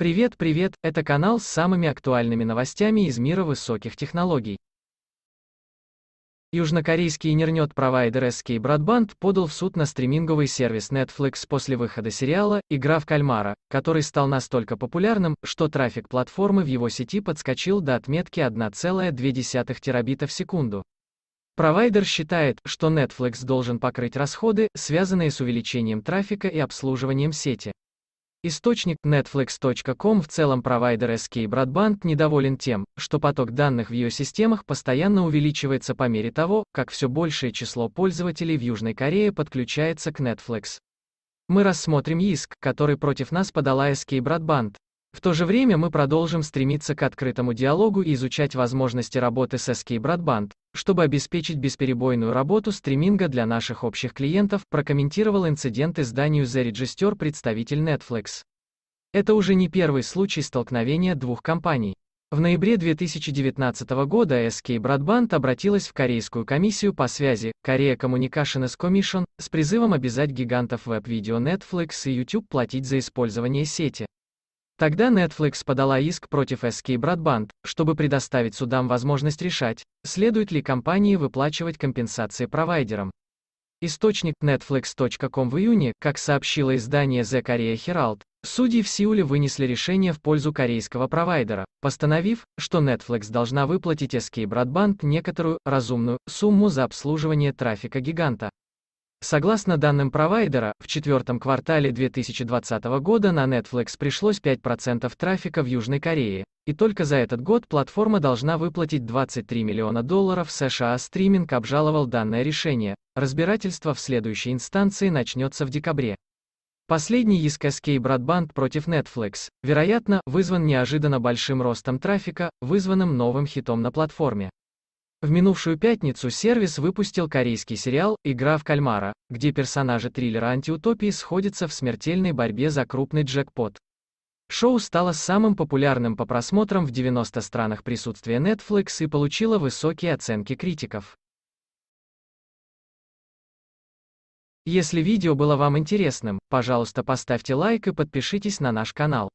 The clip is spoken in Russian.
Привет, привет, это канал с самыми актуальными новостями из мира высоких технологий. Южнокорейский интернет-провайдер SK Broadband подал в суд на стриминговый сервис Netflix после выхода сериала «Игра в кальмара», который стал настолько популярным, что трафик платформы в его сети подскочил до отметки 1,2 терабита в секунду. Провайдер считает, что Netflix должен покрыть расходы, связанные с увеличением трафика и обслуживанием сети. Источник Netflix.com в целом провайдер SK Broadband недоволен тем, что поток данных в ее системах постоянно увеличивается по мере того, как все большее число пользователей в Южной Корее подключается к Netflix. Мы рассмотрим иск, который против нас подала SK Broadband. В то же время мы продолжим стремиться к открытому диалогу и изучать возможности работы с SK Broadband, чтобы обеспечить бесперебойную работу стриминга для наших общих клиентов, прокомментировал инцидент изданию The Register представитель Netflix. Это уже не первый случай столкновения двух компаний. В ноябре 2019 года SK Broadband обратилась в Корейскую комиссию по связи Korea Communications Commission с призывом обязать гигантов веб-видео Netflix и YouTube платить за использование сети. Тогда Netflix подала иск против SK Broadband, чтобы предоставить судам возможность решать, следует ли компании выплачивать компенсации провайдерам. Источник Netflix.com в июне, как сообщило издание The Korea Herald, судьи в Сеуле вынесли решение в пользу корейского провайдера, постановив, что Netflix должна выплатить SK Broadband некоторую, разумную, сумму за обслуживание трафика гиганта. Согласно данным провайдера, в четвертом квартале 2020 года на Netflix пришлось 5% трафика в Южной Корее, и только за этот год платформа должна выплатить 23 миллиона долларов США. Стриминг обжаловал данное решение, разбирательство в следующей инстанции начнется в декабре. Последний иск SK Broadband против Netflix, вероятно, вызван неожиданно большим ростом трафика, вызванным новым хитом на платформе. В минувшую пятницу сервис выпустил корейский сериал «Игра в кальмара», где персонажи триллера антиутопии сходятся в смертельной борьбе за крупный джекпот. Шоу стало самым популярным по просмотрам в 90 странах присутствия Netflix и получило высокие оценки критиков. Если видео было вам интересным, пожалуйста поставьте лайк и подпишитесь на наш канал.